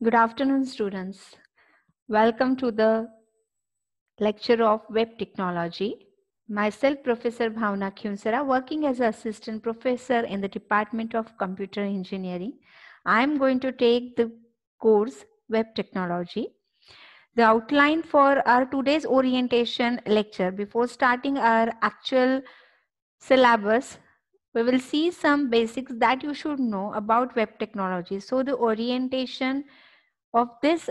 Good afternoon, students. Welcome to the lecture of web technology. Myself, Professor Bhavna Kyunsara, working as assistant professor in the Department of Computer Engineering. I am going to take the course web technology. The outline for our today's orientation lecture before starting our actual syllabus we will see some basics that you should know about web technology. So the orientation of this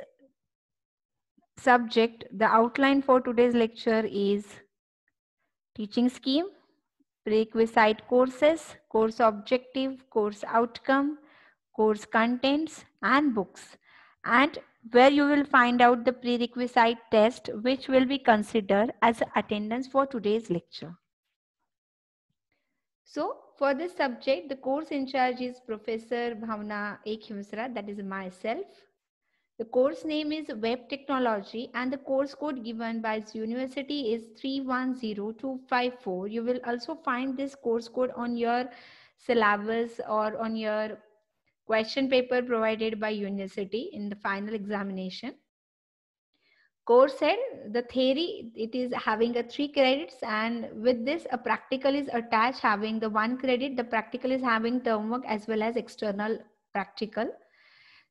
subject, the outline for today's lecture is teaching scheme, prerequisite courses, course objective, course outcome, course contents and books and where you will find out the prerequisite test which will be considered as attendance for today's lecture. So for this subject, the course in charge is Professor Bhavna Ekhimsra, that is myself. The course name is Web Technology and the course code given by its university is 310254. You will also find this course code on your syllabus or on your question paper provided by university in the final examination. Course said the theory, it is having a three credits and with this a practical is attached having the one credit, the practical is having term work as well as external practical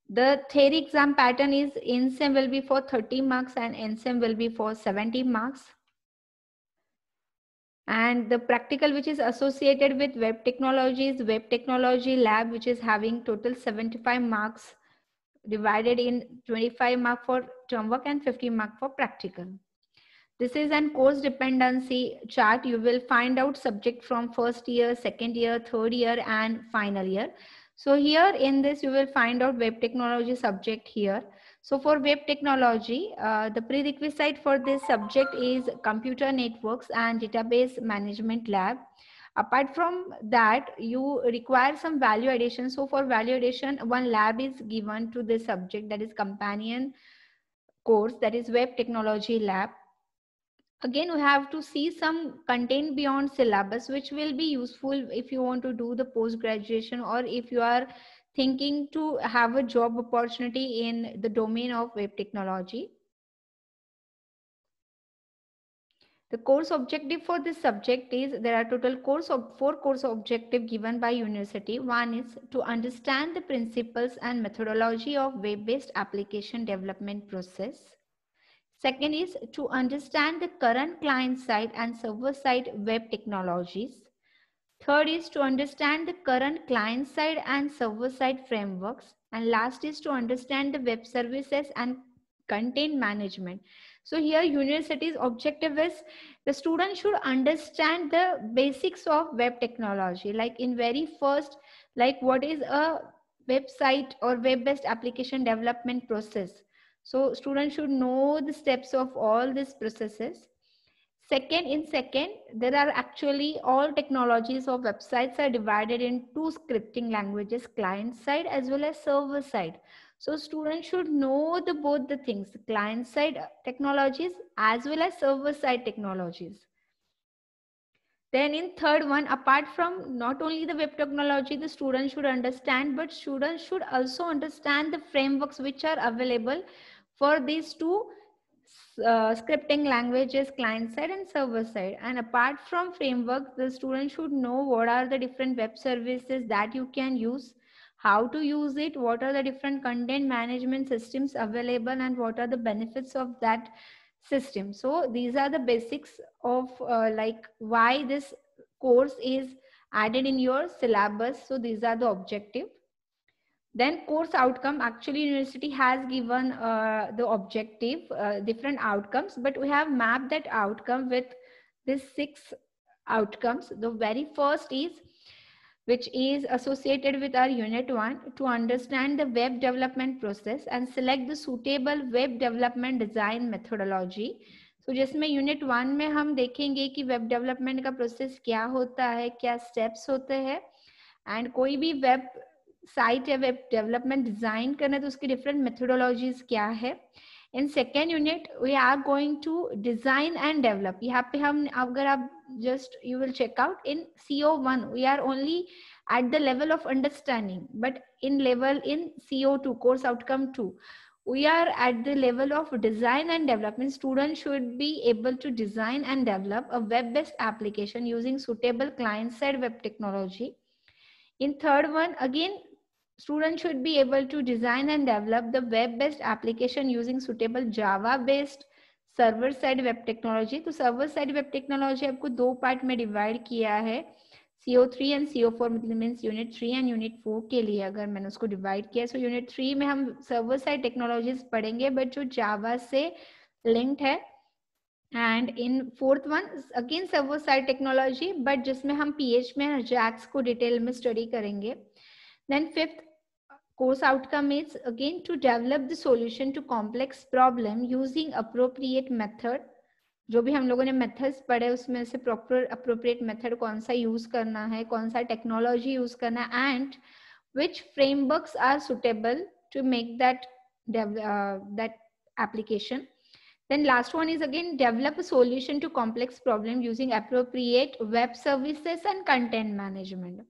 the theory exam pattern is INSEM will be for 30 marks and NSEM will be for 70 marks. And the practical which is associated with web technologies, web technology lab, which is having total 75 marks divided in 25 mark for term work and 15 mark for practical. This is an course dependency chart. You will find out subject from first year, second year, third year, and final year. So here in this, you will find out web technology subject here. So for web technology, uh, the prerequisite for this subject is computer networks and database management lab. Apart from that, you require some value addition. So for value addition, one lab is given to this subject that is companion course that is web technology lab again we have to see some content beyond syllabus which will be useful if you want to do the post graduation or if you are thinking to have a job opportunity in the domain of web technology the course objective for this subject is there are total course of four course objective given by university one is to understand the principles and methodology of web based application development process Second is to understand the current client side and server side web technologies. Third is to understand the current client side and server side frameworks. And last is to understand the web services and content management. So here university's objective is the student should understand the basics of web technology. Like in very first, like what is a website or web-based application development process so students should know the steps of all these processes. Second, in second, there are actually all technologies of websites are divided in two scripting languages, client side as well as server side. So students should know the both the things, the client side technologies as well as server side technologies. Then in third one, apart from not only the web technology, the students should understand, but students should also understand the frameworks which are available for these two uh, scripting languages client side and server side and apart from framework, the student should know what are the different web services that you can use how to use it what are the different content management systems available and what are the benefits of that system so these are the basics of uh, like why this course is added in your syllabus so these are the objective then course outcome actually university has given uh, the objective uh, different outcomes but we have mapped that outcome with these six outcomes the very first is which is associated with our unit 1 to understand the web development process and select the suitable web development design methodology so, just unit unit one, हम देखेंगे ki web development ka process क्या hota है क्या steps hota हैं and कोई भी web site या web development design करना है तो उसकी डिफरेंट मेथडोलॉजीज क्या है in second unit we are going to design and develop यहाँ पे हम अगर आप just you will check out in C O one we are only at the level of understanding but in level in C O two course outcome two we are at the level of design and development students should be able to design and develop a web-based application using suitable client-side web technology in third one again students should be able to design and develop the web-based application using suitable Java-based server side web technology तो server side web technology आपको दो part में divide किया है CO three and CO four मतलब means unit three and unit four के लिए अगर मैंने उसको डिवाइड किया सो यूनिट थ्री में हम सर्वर साइड टेक्नोलॉजीज पढ़ेंगे बट जो जावा से लिंक्ड है and in fourth one again server side technology but जिसमें हम पीएच में जैक्स को डिटेल में स्टडी करेंगे then fifth Course outcome is again to develop the solution to complex problem using appropriate method. जो भी हम लोगों ने मेथड्स पढ़े उसमें से प्रॉपर अप्रोप्रिएट मेथड कौन सा यूज करना है कौन सा टेक्नोलॉजी करना है which frameworks are suitable to make that uh, that application then last one is again develop a solution to complex problem using appropriate web services and content management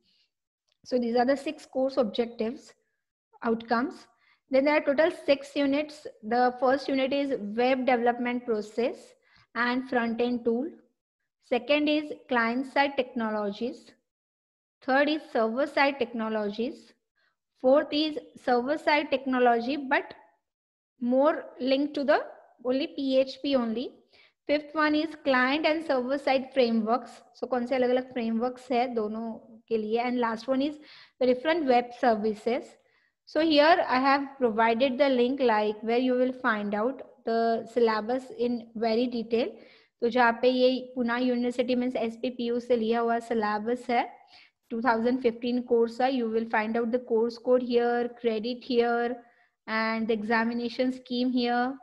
so these are the six course objectives outcomes. Then there are total six units. The first unit is web development process and front-end tool. Second is client-side technologies. Third is server-side technologies. Fourth is server-side technology, but more linked to the only PHP only. Fifth one is client and server side frameworks. So, कौन से अलग अलग frameworks है दोनों के लिए last one is is different web So here I have provided the link like where you will find out the syllabus in very detail. तो जहाँ पे ये Pune university means S P P U से लिया हुआ सिलेबस है 2015 course है you will find out the course code here credit here and the examination scheme here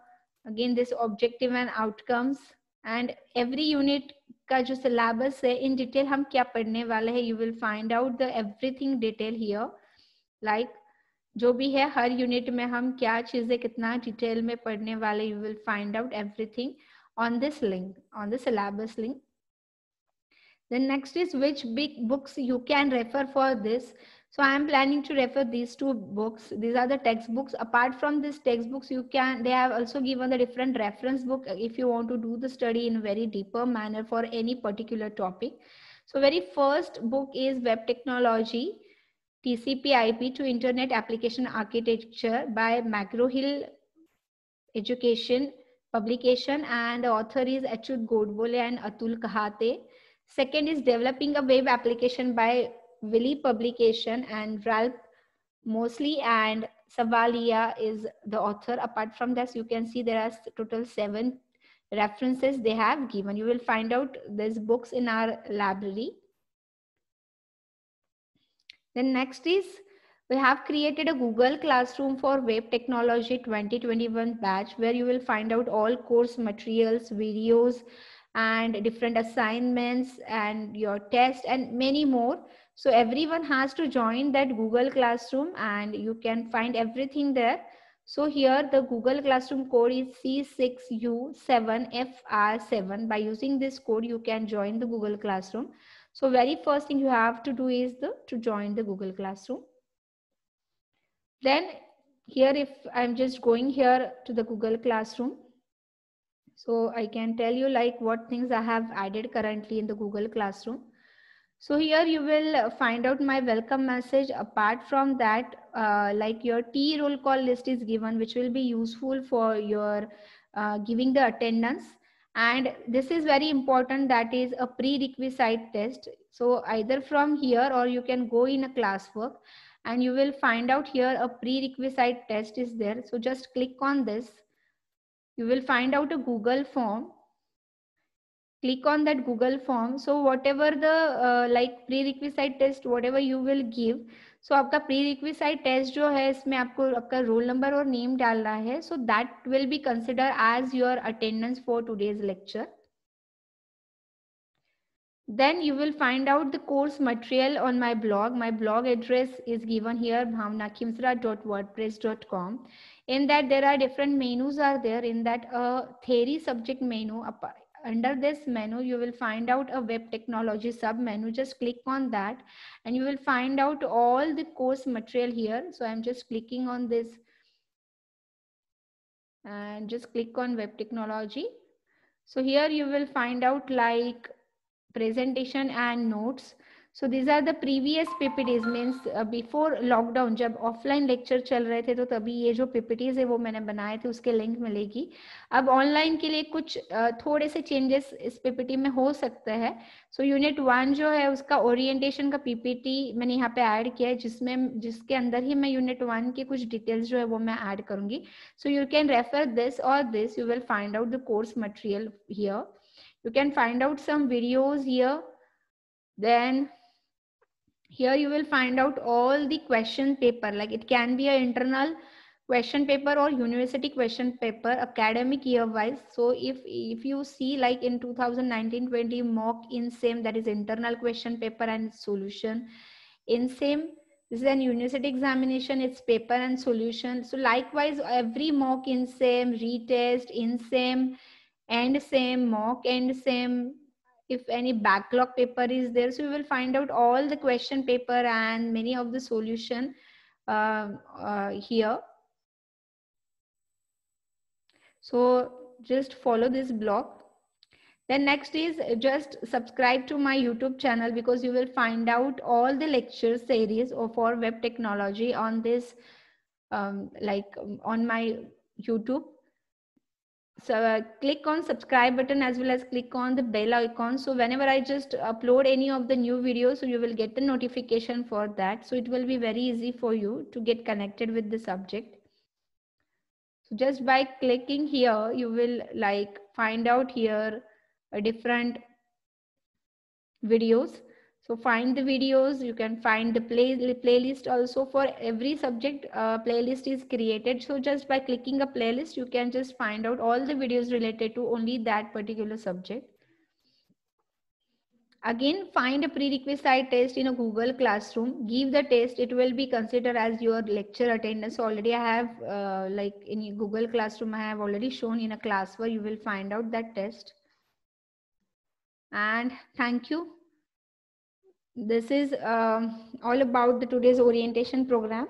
again this objective and outcomes and every unit का जो syllabus है in detail हम क्या पढ़ने वाले हैं you will find out the everything detail here like जो भी है हर यूनिट में हम क्या चीजें कितना डिटेल में पढ़ने वाले you will find out everything on this link on the syllabus link then next is which big books you can refer for this so i am planning to refer these two books these are the textbooks apart from these textbooks you can they have also given the different reference book uh, if you want to do the study in very deeper manner for any particular topic so very first book is web technology TCP/IP to Internet Application Architecture by Macro Hill Education publication and the author is Achyut Godbole and Atul Kahate. Second is Developing a Web Application by Willy Publication and Ralph Mosley and Savalia is the author. Apart from this, you can see there are total seven references they have given. You will find out these books in our library. Then next is we have created a Google Classroom for Web Technology 2021 batch where you will find out all course materials, videos, and different assignments and your test and many more. So everyone has to join that Google Classroom and you can find everything there. So here the Google Classroom code is C6U7FR7. By using this code, you can join the Google Classroom. So very first thing you have to do is the to join the Google Classroom. Then here if I'm just going here to the Google Classroom, so I can tell you like what things I have added currently in the Google Classroom. So here you will find out my welcome message. Apart from that, uh, like your T roll call list is given, which will be useful for your uh, giving the attendance and this is very important that is a prerequisite test so either from here or you can go in a classwork and you will find out here a prerequisite test is there so just click on this you will find out a google form click on that google form so whatever the uh, like prerequisite test whatever you will give so so, आपका prerequisite test जो है इसमें आपको आपका roll number और name डालना है so that will be consider as your attendance for today's lecture then you will find out the course material on my blog my blog address is given here bhavnakimsra.wordpress.com in that there are different menus are there in that a theory subject menu under this menu, you will find out a web technology sub menu. Just click on that and you will find out all the course material here. So I'm just clicking on this and just click on web technology. So here you will find out like presentation and notes. So these are the previous PPTs means before lockdown जब offline lecture चल रहे थे तो तभी ये जो PPTs है वो मैंने बनाए थे उसके लिंक मिलेगी अब ऑनलाइन के लिए कुछ थोड़े से चेंजेस इस पीपीटी में हो सकते हैं सो यूनिट वन जो है उसका ओरिएंटेशन का पीपीटी मैंने यहाँ पे ऐड किया है जिसमें जिसके अंदर ही मैं यूनिट वन की कुछ डिटेल्स जो है वो मैं ऐड करूंगी so you can refer this और this you will find out the course material here you can find out some videos here then Here you will find out all the question paper, like it can be an internal question paper or university question paper academic year wise so if if you see like in 2019-20 mock in same that is internal question paper and solution in same this is an university examination it's paper and solution so likewise every mock in same retest in same and same mock and same if any backlog paper is there. So you will find out all the question paper and many of the solution uh, uh, here. So just follow this block. Then next is just subscribe to my YouTube channel because you will find out all the lecture series for web technology on this, um, like um, on my YouTube so uh, click on subscribe button as well as click on the bell icon so whenever i just upload any of the new videos so you will get the notification for that so it will be very easy for you to get connected with the subject so just by clicking here you will like find out here a uh, different videos so find the videos, you can find the play, playlist also for every subject uh, playlist is created. So just by clicking a playlist, you can just find out all the videos related to only that particular subject. Again, find a prerequisite test in a Google Classroom. Give the test. It will be considered as your lecture attendance. Already I have uh, like in Google Classroom, I have already shown in a class where you will find out that test. And thank you this is um, all about the today's orientation program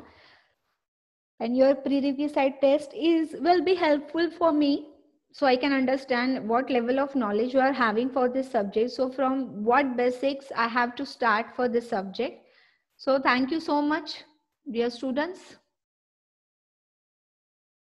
and your prerequisite test is will be helpful for me so i can understand what level of knowledge you are having for this subject so from what basics i have to start for this subject so thank you so much dear students